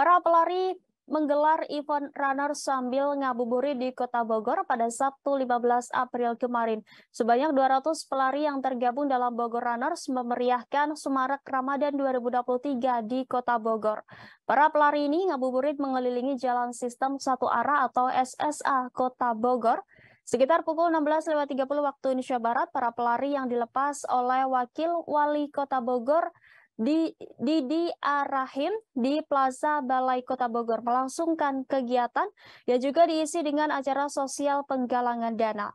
Para pelari menggelar event runner sambil ngabuburit di Kota Bogor pada Sabtu 15 April kemarin. Sebanyak 200 pelari yang tergabung dalam Bogor Runners memeriahkan Semarak Ramadan 2023 di Kota Bogor. Para pelari ini ngabuburit mengelilingi jalan sistem satu arah atau SSA Kota Bogor Sekitar pukul 16.30 waktu Indonesia Barat, para pelari yang dilepas oleh Wakil Wali Kota Bogor, di, di, di Arahim di Plaza Balai Kota Bogor melangsungkan kegiatan yang juga diisi dengan acara sosial penggalangan dana.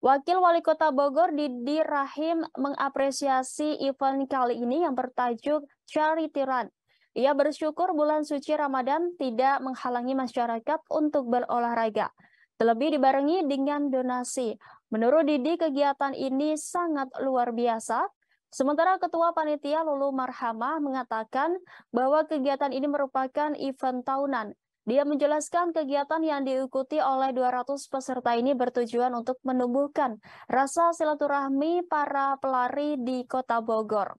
Wakil Wali Kota Bogor Didi Rahim mengapresiasi event kali ini yang bertajuk Charity Run. Ia bersyukur bulan suci Ramadan tidak menghalangi masyarakat untuk berolahraga. Terlebih dibarengi dengan donasi. Menurut Didi, kegiatan ini sangat luar biasa Sementara Ketua Panitia Lulu Marhamah mengatakan bahwa kegiatan ini merupakan event tahunan. Dia menjelaskan kegiatan yang diikuti oleh 200 peserta ini bertujuan untuk menumbuhkan rasa silaturahmi para pelari di Kota Bogor.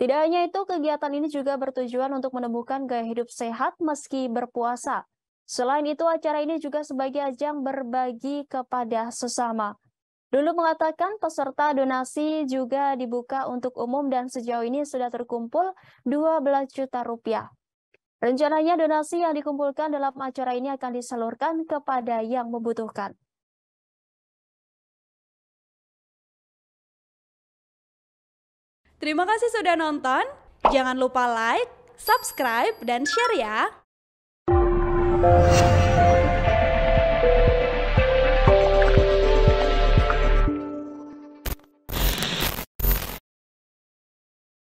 Tidak hanya itu, kegiatan ini juga bertujuan untuk menemukan gaya hidup sehat meski berpuasa. Selain itu, acara ini juga sebagai ajang berbagi kepada sesama. Dulu mengatakan peserta donasi juga dibuka untuk umum dan sejauh ini sudah terkumpul 12 juta rupiah. Rencananya donasi yang dikumpulkan dalam acara ini akan disalurkan kepada yang membutuhkan. Terima kasih sudah nonton. Jangan lupa like, subscribe, dan share ya.